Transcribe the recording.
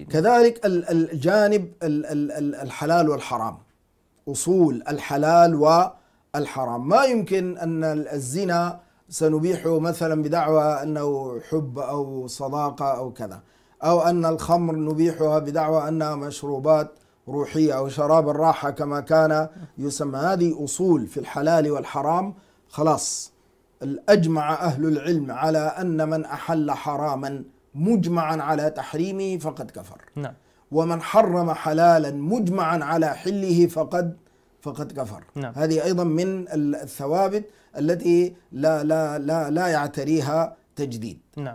جديد. كذلك الجانب الحلال والحرام اصول الحلال والحرام ما يمكن ان الزنا سنبيحه مثلا بدعوى انه حب او صداقه او كذا او ان الخمر نبيحها بدعوى انها مشروبات روحيه او شراب الراحه كما كان يسمى هذه اصول في الحلال والحرام خلاص اجمع اهل العلم على ان من احل حراما مجمعا على تحريمه فقد كفر نعم ومن حرم حلالا مجمعا على حله فقد فقد كفر نعم. هذه ايضا من الثوابت التي لا لا لا لا يعتريها تجديد نعم.